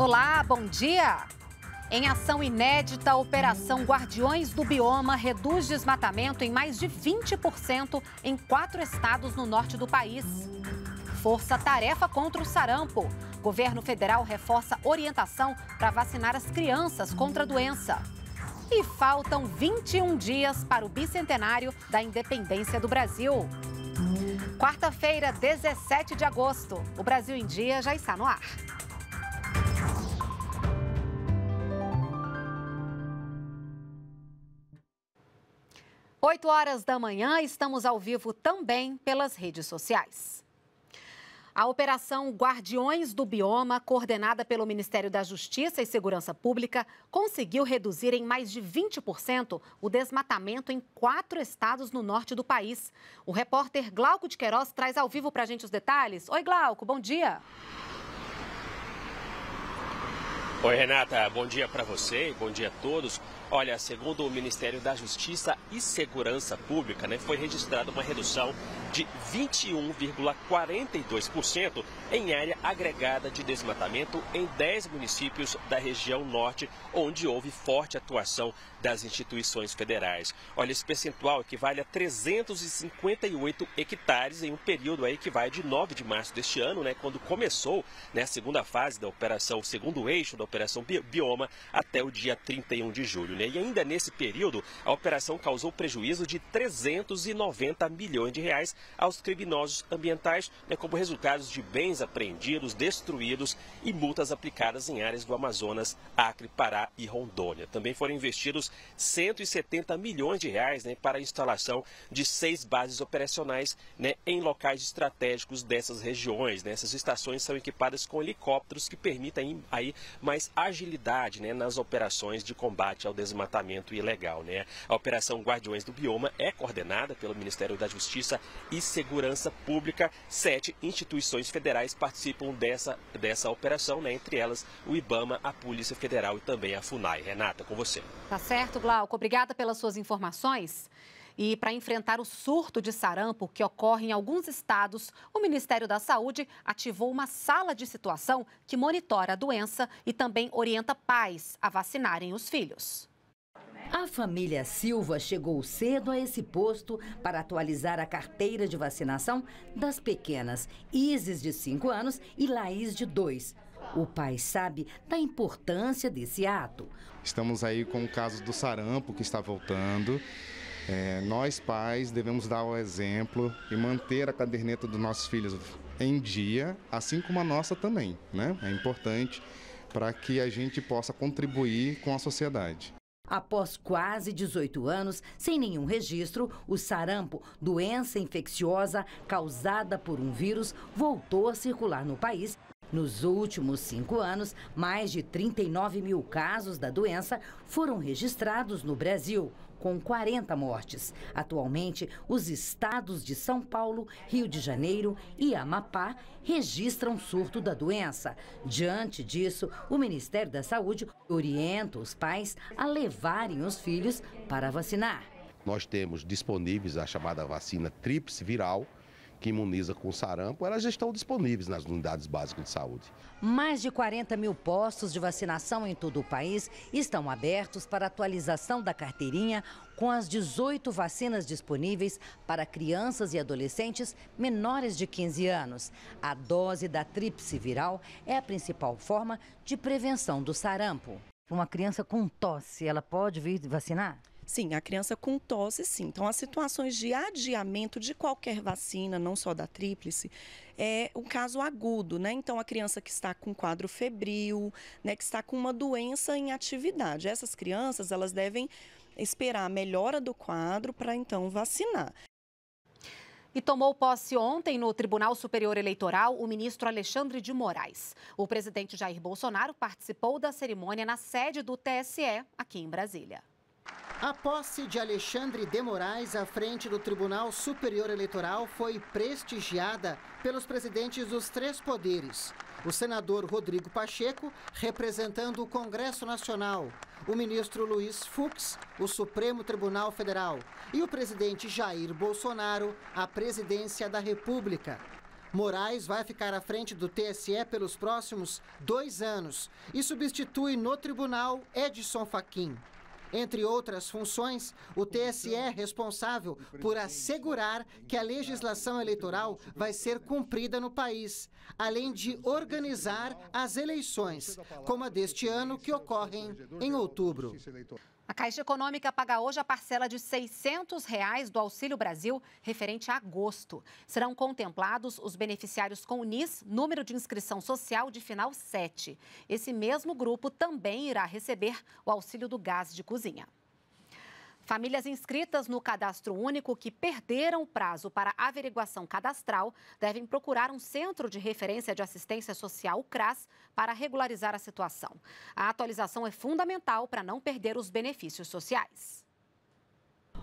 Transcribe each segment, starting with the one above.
Olá, bom dia! Em ação inédita, a Operação Guardiões do Bioma reduz desmatamento em mais de 20% em quatro estados no norte do país. Força Tarefa contra o Sarampo. Governo federal reforça orientação para vacinar as crianças contra a doença. E faltam 21 dias para o bicentenário da independência do Brasil. Quarta-feira, 17 de agosto. O Brasil em Dia já está no ar. 8 horas da manhã, estamos ao vivo também pelas redes sociais. A operação Guardiões do Bioma, coordenada pelo Ministério da Justiça e Segurança Pública, conseguiu reduzir em mais de 20% o desmatamento em quatro estados no norte do país. O repórter Glauco de Queiroz traz ao vivo para a gente os detalhes. Oi, Glauco, bom dia. Oi, Renata, bom dia para você bom dia a todos. Olha, segundo o Ministério da Justiça e Segurança Pública, né, foi registrada uma redução de 21,42% em área agregada de desmatamento em 10 municípios da região norte, onde houve forte atuação das instituições federais. Olha, esse percentual equivale a 358 hectares em um período aí que vai de 9 de março deste ano, né, quando começou né, a segunda fase da operação, o segundo eixo da operação Bioma, até o dia 31 de julho. Né. E ainda nesse período, a operação causou prejuízo de 390 milhões de reais aos criminosos ambientais, né, como resultados de bens apreendidos, destruídos e multas aplicadas em áreas do Amazonas, Acre, Pará e Rondônia. Também foram investidos 170 milhões de reais né, para a instalação de seis bases operacionais né, em locais estratégicos dessas regiões. Né. Essas estações são equipadas com helicópteros que permitem aí mais agilidade né, nas operações de combate ao desastre desmatamento ilegal. Né? A Operação Guardiões do Bioma é coordenada pelo Ministério da Justiça e Segurança Pública. Sete instituições federais participam dessa, dessa operação, né? entre elas o IBAMA, a Polícia Federal e também a FUNAI. Renata, com você. Tá certo, Glauco. Obrigada pelas suas informações. E para enfrentar o surto de sarampo que ocorre em alguns estados, o Ministério da Saúde ativou uma sala de situação que monitora a doença e também orienta pais a vacinarem os filhos. A família Silva chegou cedo a esse posto para atualizar a carteira de vacinação das pequenas Isis, de 5 anos, e Laís, de 2. O pai sabe da importância desse ato. Estamos aí com o caso do sarampo que está voltando. É, nós, pais, devemos dar o exemplo e manter a caderneta dos nossos filhos em dia, assim como a nossa também. Né? É importante para que a gente possa contribuir com a sociedade. Após quase 18 anos, sem nenhum registro, o sarampo, doença infecciosa causada por um vírus, voltou a circular no país. Nos últimos cinco anos, mais de 39 mil casos da doença foram registrados no Brasil com 40 mortes. Atualmente, os estados de São Paulo, Rio de Janeiro e Amapá registram surto da doença. Diante disso, o Ministério da Saúde orienta os pais a levarem os filhos para vacinar. Nós temos disponíveis a chamada vacina tríplice viral, que imuniza com sarampo, elas já estão disponíveis nas unidades básicas de saúde. Mais de 40 mil postos de vacinação em todo o país estão abertos para atualização da carteirinha com as 18 vacinas disponíveis para crianças e adolescentes menores de 15 anos. A dose da tríplice viral é a principal forma de prevenção do sarampo. Uma criança com tosse, ela pode vir vacinar? Sim, a criança com tosse, sim. Então, as situações de adiamento de qualquer vacina, não só da tríplice, é o um caso agudo, né? Então, a criança que está com quadro febril, né, que está com uma doença em atividade. Essas crianças, elas devem esperar a melhora do quadro para então vacinar. E tomou posse ontem no Tribunal Superior Eleitoral o ministro Alexandre de Moraes. O presidente Jair Bolsonaro participou da cerimônia na sede do TSE, aqui em Brasília. A posse de Alexandre de Moraes à frente do Tribunal Superior Eleitoral foi prestigiada pelos presidentes dos três poderes. O senador Rodrigo Pacheco, representando o Congresso Nacional, o ministro Luiz Fux, o Supremo Tribunal Federal, e o presidente Jair Bolsonaro, a presidência da República. Moraes vai ficar à frente do TSE pelos próximos dois anos e substitui no tribunal Edson Fachin. Entre outras funções, o TSE é responsável por assegurar que a legislação eleitoral vai ser cumprida no país, além de organizar as eleições, como a deste ano que ocorrem em outubro. A Caixa Econômica paga hoje a parcela de R$ 600 reais do Auxílio Brasil referente a agosto. Serão contemplados os beneficiários com o NIS, número de inscrição social de final 7. Esse mesmo grupo também irá receber o auxílio do gás de cozinha. Famílias inscritas no cadastro único que perderam o prazo para averiguação cadastral devem procurar um centro de referência de assistência social, o CRAS, para regularizar a situação. A atualização é fundamental para não perder os benefícios sociais.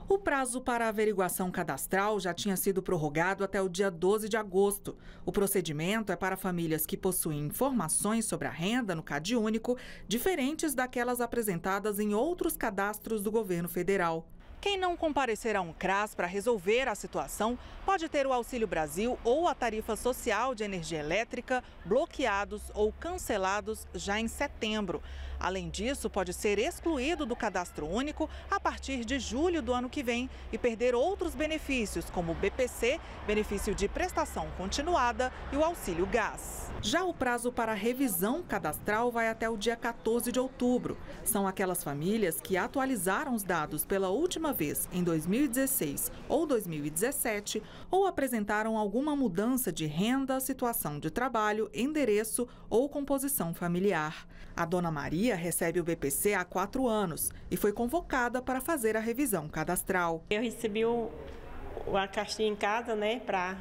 O prazo para averiguação cadastral já tinha sido prorrogado até o dia 12 de agosto. O procedimento é para famílias que possuem informações sobre a renda no CAD único, diferentes daquelas apresentadas em outros cadastros do governo federal. Quem não comparecer a um CRAS para resolver a situação pode ter o Auxílio Brasil ou a tarifa social de energia elétrica bloqueados ou cancelados já em setembro. Além disso, pode ser excluído do cadastro único a partir de julho do ano que vem e perder outros benefícios, como o BPC, benefício de prestação continuada e o auxílio gás. Já o prazo para revisão cadastral vai até o dia 14 de outubro. São aquelas famílias que atualizaram os dados pela última vez em 2016 ou 2017 ou apresentaram alguma mudança de renda, situação de trabalho, endereço ou composição familiar. A dona Maria Maria recebe o BPC há quatro anos e foi convocada para fazer a revisão cadastral. Eu recebi a caixinha em casa, né, para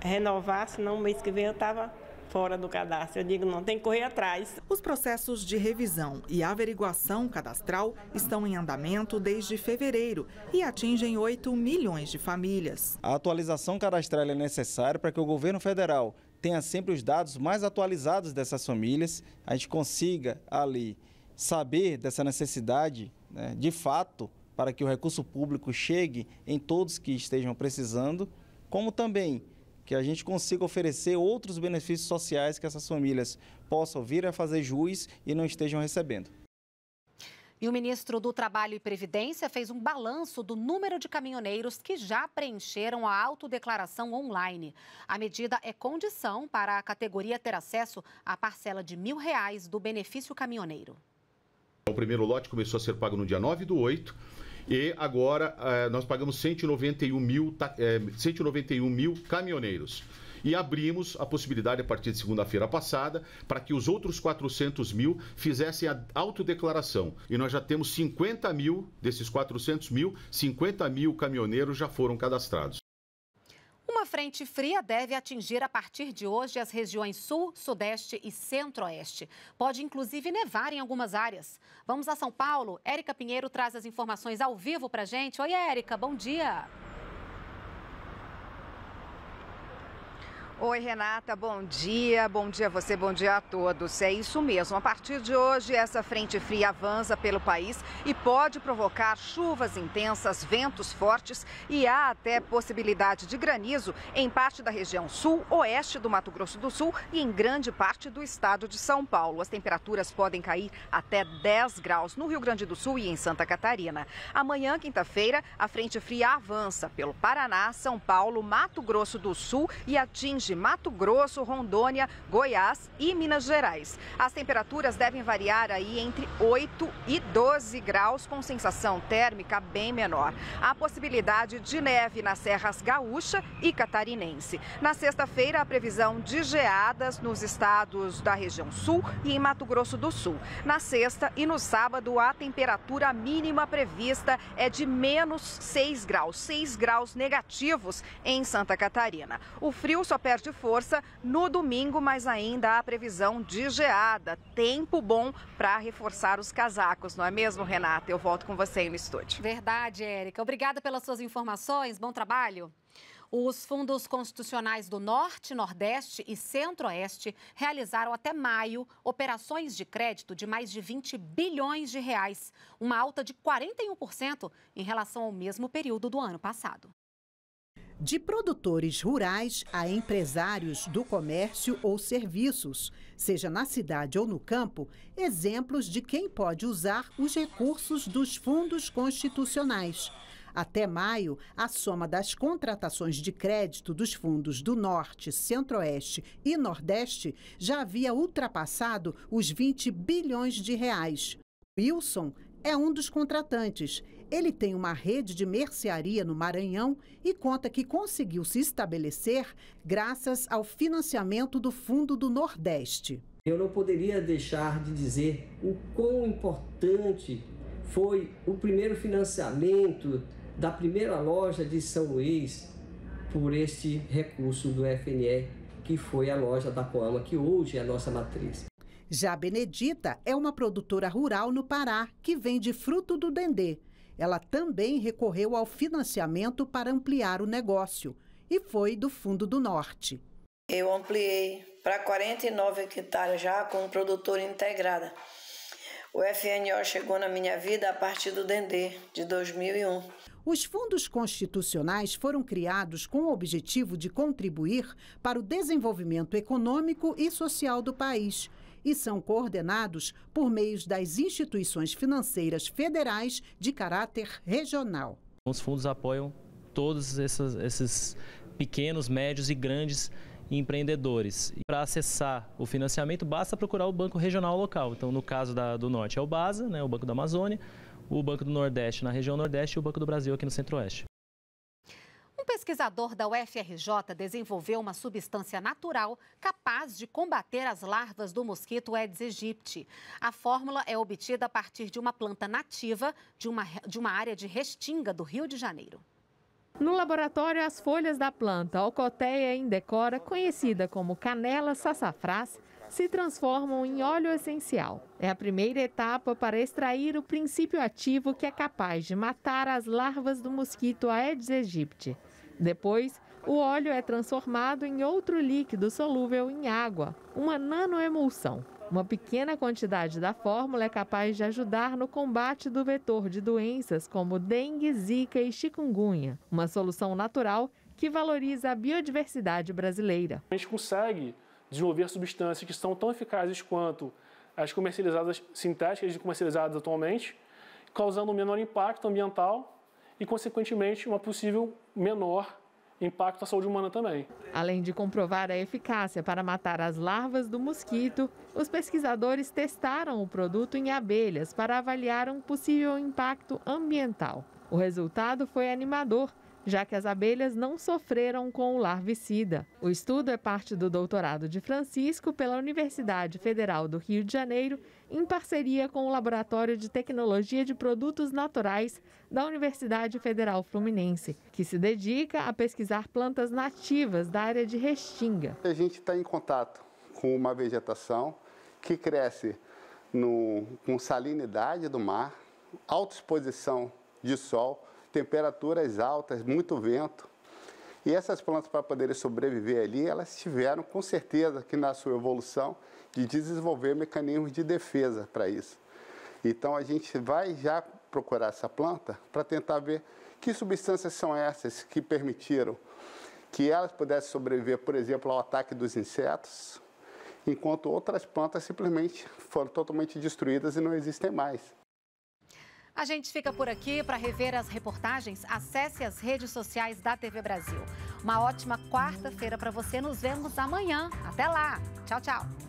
renovar, senão mês que vem eu estava fora do cadastro. Eu digo, não tem que correr atrás. Os processos de revisão e averiguação cadastral estão em andamento desde fevereiro e atingem 8 milhões de famílias. A atualização cadastral é necessária para que o governo federal tenha sempre os dados mais atualizados dessas famílias, a gente consiga ali saber dessa necessidade né, de fato para que o recurso público chegue em todos que estejam precisando, como também que a gente consiga oferecer outros benefícios sociais que essas famílias possam vir a fazer juiz e não estejam recebendo. E o ministro do Trabalho e Previdência fez um balanço do número de caminhoneiros que já preencheram a autodeclaração online. A medida é condição para a categoria ter acesso à parcela de mil reais do benefício caminhoneiro. O primeiro lote começou a ser pago no dia 9 do 8 e agora eh, nós pagamos 191 mil, 191 eh, mil caminhoneiros. E abrimos a possibilidade, a partir de segunda-feira passada, para que os outros 400 mil fizessem a autodeclaração. E nós já temos 50 mil, desses 400 mil, 50 mil caminhoneiros já foram cadastrados. Uma frente fria deve atingir a partir de hoje as regiões Sul, Sudeste e Centro-Oeste. Pode inclusive nevar em algumas áreas. Vamos a São Paulo. Érica Pinheiro traz as informações ao vivo para gente. Oi, Érica, bom dia. Oi, Renata, bom dia. Bom dia a você, bom dia a todos. É isso mesmo. A partir de hoje, essa frente fria avança pelo país e pode provocar chuvas intensas, ventos fortes e há até possibilidade de granizo em parte da região sul, oeste do Mato Grosso do Sul e em grande parte do estado de São Paulo. As temperaturas podem cair até 10 graus no Rio Grande do Sul e em Santa Catarina. Amanhã, quinta-feira, a frente fria avança pelo Paraná, São Paulo, Mato Grosso do Sul e atinge Longe, Mato Grosso, Rondônia, Goiás e Minas Gerais. As temperaturas devem variar aí entre 8 e 12 graus, com sensação térmica bem menor. Há possibilidade de neve nas serras gaúcha e catarinense. Na sexta-feira, a previsão de geadas nos estados da região sul e em Mato Grosso do Sul. Na sexta e no sábado, a temperatura mínima prevista é de menos 6 graus, 6 graus negativos em Santa Catarina. O frio só pega perde força no domingo, mas ainda há previsão de geada. Tempo bom para reforçar os casacos, não é mesmo, Renata? Eu volto com você aí no estúdio. Verdade, Érica. Obrigada pelas suas informações. Bom trabalho. Os fundos constitucionais do Norte, Nordeste e Centro-Oeste realizaram até maio operações de crédito de mais de 20 bilhões de reais, uma alta de 41% em relação ao mesmo período do ano passado. De produtores rurais a empresários do comércio ou serviços, seja na cidade ou no campo, exemplos de quem pode usar os recursos dos fundos constitucionais. Até maio, a soma das contratações de crédito dos fundos do Norte, Centro-Oeste e Nordeste já havia ultrapassado os 20 bilhões de reais. Wilson é um dos contratantes ele tem uma rede de mercearia no Maranhão e conta que conseguiu se estabelecer graças ao financiamento do Fundo do Nordeste. Eu não poderia deixar de dizer o quão importante foi o primeiro financiamento da primeira loja de São Luís por este recurso do FNE, que foi a loja da Coama, que hoje é a nossa matriz. Já Benedita é uma produtora rural no Pará que vende fruto do dendê. Ela também recorreu ao financiamento para ampliar o negócio e foi do Fundo do Norte. Eu ampliei para 49 hectares já com produtora integrada. O FNO chegou na minha vida a partir do Dendê, de 2001. Os fundos constitucionais foram criados com o objetivo de contribuir para o desenvolvimento econômico e social do país e são coordenados por meios das instituições financeiras federais de caráter regional. Os fundos apoiam todos esses, esses pequenos, médios e grandes empreendedores. Para acessar o financiamento, basta procurar o banco regional local. Então, no caso da, do Norte é o BASA, né, o Banco da Amazônia, o Banco do Nordeste na região Nordeste e o Banco do Brasil aqui no Centro-Oeste. Um pesquisador da UFRJ desenvolveu uma substância natural capaz de combater as larvas do mosquito Aedes aegypti. A fórmula é obtida a partir de uma planta nativa de uma, de uma área de restinga do Rio de Janeiro. No laboratório, as folhas da planta Ocoteia indecora, conhecida como canela sassafrás, se transformam em óleo essencial. É a primeira etapa para extrair o princípio ativo que é capaz de matar as larvas do mosquito Aedes aegypti. Depois, o óleo é transformado em outro líquido solúvel em água, uma nanoemulsão. Uma pequena quantidade da fórmula é capaz de ajudar no combate do vetor de doenças como dengue, zika e chikungunya, uma solução natural que valoriza a biodiversidade brasileira. A gente consegue desenvolver substâncias que são tão eficazes quanto as comercializadas sintéticas e comercializadas atualmente, causando um menor impacto ambiental e, consequentemente, uma possível menor impacto à saúde humana também. Além de comprovar a eficácia para matar as larvas do mosquito, os pesquisadores testaram o produto em abelhas para avaliar um possível impacto ambiental. O resultado foi animador já que as abelhas não sofreram com o larvicida. O estudo é parte do doutorado de Francisco pela Universidade Federal do Rio de Janeiro, em parceria com o Laboratório de Tecnologia de Produtos Naturais da Universidade Federal Fluminense, que se dedica a pesquisar plantas nativas da área de Restinga. A gente está em contato com uma vegetação que cresce no, com salinidade do mar, alta exposição de sol, temperaturas altas, muito vento. E essas plantas, para poderem sobreviver ali, elas tiveram, com certeza, que na sua evolução, de desenvolver mecanismos de defesa para isso. Então, a gente vai já procurar essa planta para tentar ver que substâncias são essas que permitiram que elas pudessem sobreviver, por exemplo, ao ataque dos insetos, enquanto outras plantas simplesmente foram totalmente destruídas e não existem mais. A gente fica por aqui. Para rever as reportagens, acesse as redes sociais da TV Brasil. Uma ótima quarta-feira para você. Nos vemos amanhã. Até lá. Tchau, tchau.